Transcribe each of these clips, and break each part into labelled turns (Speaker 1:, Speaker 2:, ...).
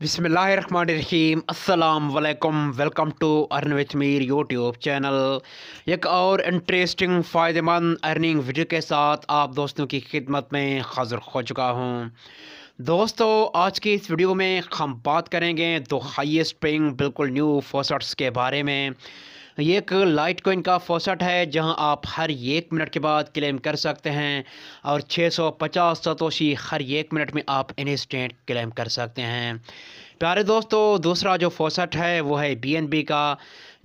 Speaker 1: बिसमीम अल्लाम welcome to earn with Mir YouTube channel एक और इंटरेस्टिंग फ़ायदेमंद अर्निंग वीडियो के साथ आप दोस्तों की खिदमत में हाजिर हो चुका हूँ दोस्तों आज की इस वीडियो में हम बात करेंगे दो हाईएस्ट पेइंग बिल्कुल न्यू फोसट्स के बारे में एक लाइट कोइन का फोसट है जहां आप हर एक मिनट के बाद क्लेम कर सकते हैं और 650 सतोशी हर एक मिनट में आप इंस्टेंट क्लेम कर सकते हैं प्यारे दोस्तों दूसरा जो फोसट है वो है बीएनबी का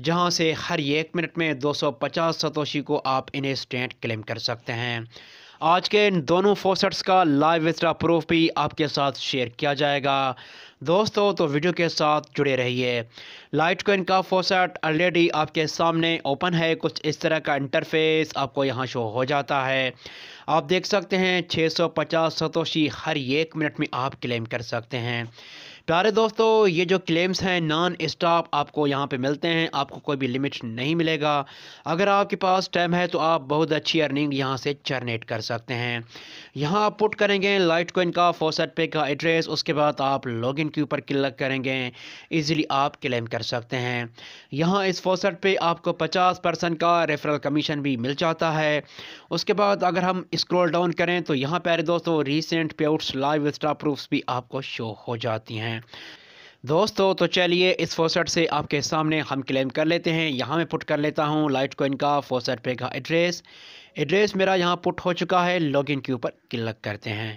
Speaker 1: जहां से हर एक मिनट में 250 सतोशी को आप इंस्टेंट क्लेम कर सकते हैं आज के इन दोनों फोसेट्स का लाइव विस्टा प्रूफ भी आपके साथ शेयर किया जाएगा दोस्तों तो वीडियो के साथ जुड़े रहिए लाइट कोइन का फोसेट ऑलरेडी आपके सामने ओपन है कुछ इस तरह का इंटरफेस आपको यहाँ शो हो जाता है आप देख सकते हैं 650 सतोशी हर एक मिनट में आप क्लेम कर सकते हैं प्यारे दोस्तों ये जो क्लेम्स हैं नॉन स्टॉप आपको यहाँ पे मिलते हैं आपको कोई भी लिमिट नहीं मिलेगा अगर आपके पास टाइम है तो आप बहुत अच्छी अर्निंग यहाँ से चरनेट कर सकते हैं यहाँ आप पुट करेंगे लाइट कोइन का फोसेट पे का एड्रेस उसके बाद आप लॉगिन के ऊपर क्लिक करेंगे ईज़िली आप क्लेम कर सकते हैं यहाँ इस फोसेट पे आपको पचास परसेंट का रेफरल कमीशन भी मिल जाता है उसके बाद अगर हम इस्क्रोल डाउन करें तो यहाँ प्यारे दोस्तों रिसेंट पे आउट्स लाइव स्टॉप प्रूफ्स भी आपको शो हो जाती हैं हैं दोस्तों तो चलिए इस फोसेट से आपके सामने हम क्लेम कर लेते हैं यहाँ मैं पुट कर लेता हूँ लाइट कोइन का फोसेट पे का एड्रेस एड्रेस मेरा यहाँ पुट हो चुका है लॉगिन के ऊपर क्लिक करते हैं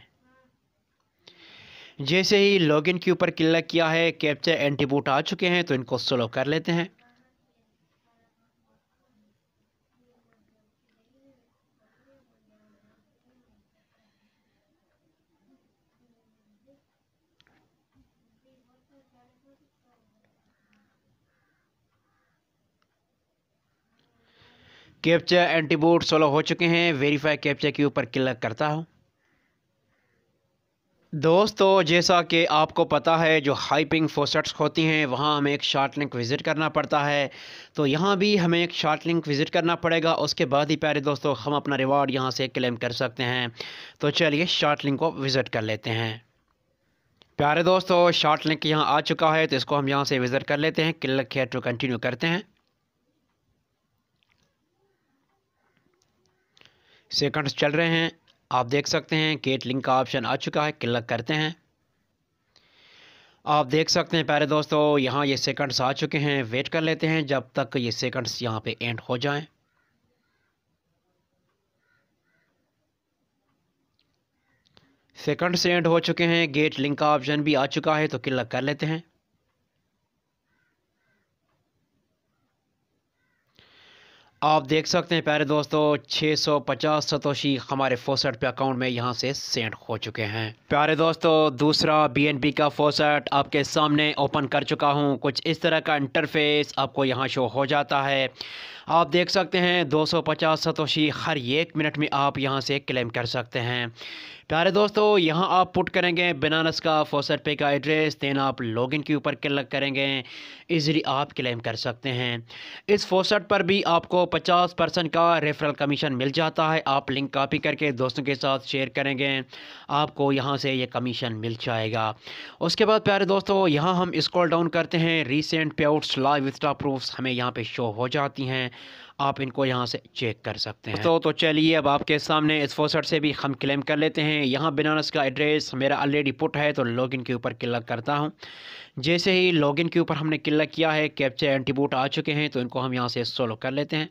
Speaker 1: जैसे ही लॉगिन के ऊपर क्लिक किया है कैप्चर एंटीबूट आ चुके हैं तो इनको स्लो कर लेते हैं कैप्चा एंटीबोर्ड सोलो हो चुके हैं वेरीफाई कैप्चा के ऊपर क्लिक करता हूँ दोस्तों जैसा कि आपको पता है जो हाइपिंग फोसट्स होती हैं वहाँ हमें एक शार्ट लिंक विज़िट करना पड़ता है तो यहाँ भी हमें एक शार्ट लिंक विज़िट करना पड़ेगा उसके बाद ही प्यारे दोस्तों हम अपना रिवार्ड यहाँ से क्लेम कर सकते हैं तो चलिए शार्ट लिंक को विज़िट कर लेते हैं प्यारे दोस्तों शार्ट लिंक यहाँ आ चुका है तो इसको हम यहाँ से विज़िट कर लेते हैं क्लिक है टू कंटिन्यू करते हैं सेकंड्स चल रहे हैं आप देख सकते हैं गेट लिंक का ऑप्शन आ चुका है क्लिक करते हैं आप देख सकते हैं प्यारे दोस्तों यहाँ ये सेकंड्स आ चुके हैं वेट कर लेते हैं जब तक ये सेकंड्स यहाँ पे एंड हो जाएं सेकंड्स एंड हो चुके हैं गेट लिंक का ऑप्शन भी आ चुका है तो क्लिक कर लेते हैं आप देख सकते हैं प्यारे दोस्तों 650 सतोशी हमारे फोसेट पे अकाउंट में यहाँ से सेंड हो चुके हैं प्यारे दोस्तों दूसरा बीएनपी का फोसेट आपके सामने ओपन कर चुका हूँ कुछ इस तरह का इंटरफेस आपको यहाँ शो हो जाता है आप देख सकते हैं 250 सतोशी हर एक मिनट में आप यहाँ से क्लेम कर सकते हैं प्यारे दोस्तों यहाँ आप पुट करेंगे बनानस का फोसर पे का एड्रेस देन आप लॉगिन के ऊपर क्लिक करेंगे इजीली आप क्लेम कर सकते हैं इस फोसट पर भी आपको 50 परसेंट का रेफरल कमीशन मिल जाता है आप लिंक कॉपी करके दोस्तों के साथ शेयर करेंगे आपको यहाँ से ये कमीशन मिल जाएगा उसके बाद प्यारे दोस्तों यहाँ हम स्क्रॉल डाउन करते हैं रिसेंट पे आउट्स लाइव विस्टा प्रूफ्स हमें यहाँ पर शो हो जाती हैं आप इनको यहाँ से चेक कर सकते हैं तो तो चलिए अब आपके सामने इस फोसट से भी हम क्लेम कर लेते हैं यहाँ बिनानस का एड्रेस मेरा ऑलरेडी पुट है तो लॉगिन के ऊपर क्लिक करता हूँ जैसे ही लॉगिन के ऊपर हमने क्लिक किया है कैप्चर एंटीबूट आ चुके हैं तो इनको हम यहाँ से सोलो कर लेते हैं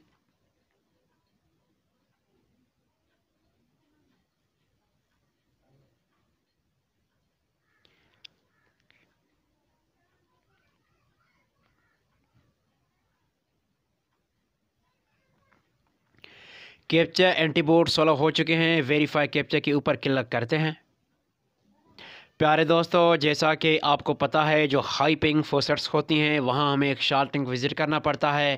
Speaker 1: कैप्चा एंटीबोर्ड सोलह हो चुके हैं वेरीफाई कैप्चा के ऊपर क्लिक करते हैं प्यारे दोस्तों जैसा कि आपको पता है जो हाई पिंग फोसट्स होती हैं वहाँ हमें एक शार्ट लिंक विज़िट करना पड़ता है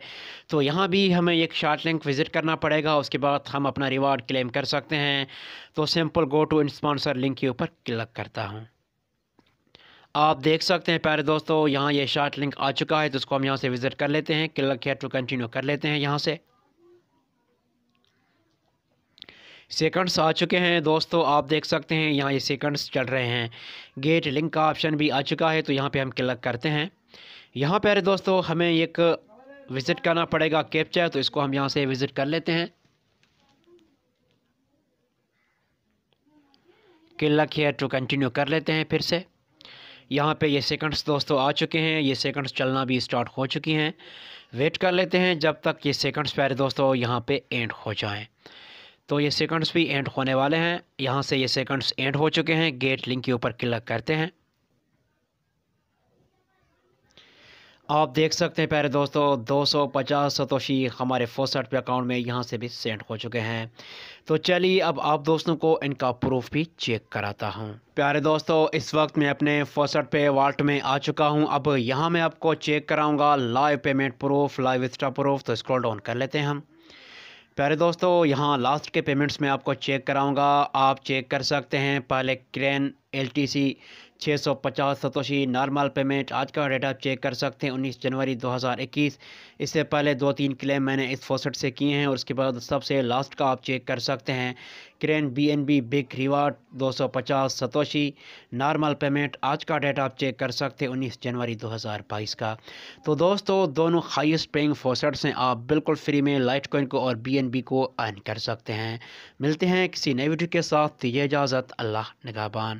Speaker 1: तो यहाँ भी हमें एक शार्ट लिंक विज़िट करना पड़ेगा उसके बाद हम अपना रिवार्ड क्लेम कर सकते हैं तो simple go to sponsor link के ऊपर क्लिक करता हूँ आप देख सकते हैं प्यारे दोस्तों यहाँ ये यह शार्ट लिंक आ चुका है तो उसको हम यहाँ से विज़िट कर लेते हैं क्लिक है टू कंटिन्यू कर लेते हैं यहाँ से सेकंड्स आ चुके हैं दोस्तों आप देख सकते हैं यहाँ ये सेकंड्स चल रहे हैं गेट लिंक का ऑप्शन भी आ चुका है तो यहाँ पे हम क्लिक करते हैं यहाँ पर दोस्तों हमें एक विज़िट करना पड़ेगा कैप्चर तो इसको हम यहाँ से विज़िट कर लेते हैं क्लिक है टू कंटिन्यू कर लेते हैं फिर से यहाँ पे ये सेकंड्स दोस्तों आ चुके हैं ये सेकंड्स चलना भी स्टार्ट हो चुकी हैं वेट कर लेते हैं जब तक ये सेकंड्स प्यारे दोस्तों यहाँ पे एंड हो जाएं तो ये सेकंड्स भी एंड होने वाले हैं यहाँ से ये सेकंड्स एंड हो चुके हैं गेट लिंक के ऊपर क्लिक करते हैं आप देख सकते हैं प्यारे दोस्तों 250 सतोशी हमारे फोसट पे अकाउंट में यहाँ से भी सेंड हो चुके हैं तो चलिए अब आप दोस्तों को इनका प्रूफ भी चेक कराता हूँ प्यारे दोस्तों इस वक्त मैं अपने फोसट पे वाल्ट में आ चुका हूँ अब यहाँ मैं आपको चेक कराऊँगा live payment proof live insta proof तो स्क्रॉल डाउन कर लेते हैं हम प्यारे दोस्तों यहाँ लास्ट के पेमेंट्स में आपको चेक कराऊंगा आप चेक कर सकते हैं पहले crane LTC 650 satoshi normal payment आज का डेट आप चेक कर सकते हैं 19 जनवरी 2021 इससे पहले दो तीन क्लेम मैंने इस फोसट से किए हैं और उसके बाद सबसे लास्ट का आप चेक कर सकते हैं crane BNB big reward 250 satoshi normal payment आज का डेट आप चेक कर सकते हैं 19 जनवरी 2022 का तो दोस्तों दोनों हाईएस्ट पेइंग फोसट्स हैं आप बिल्कुल फ्री में लाइट कोइन को और बी को अर्न कर सकते हैं मिलते हैं किसी नए वीडियो के साथ दीजिए तो इजाज़त अल्लाह नगाबान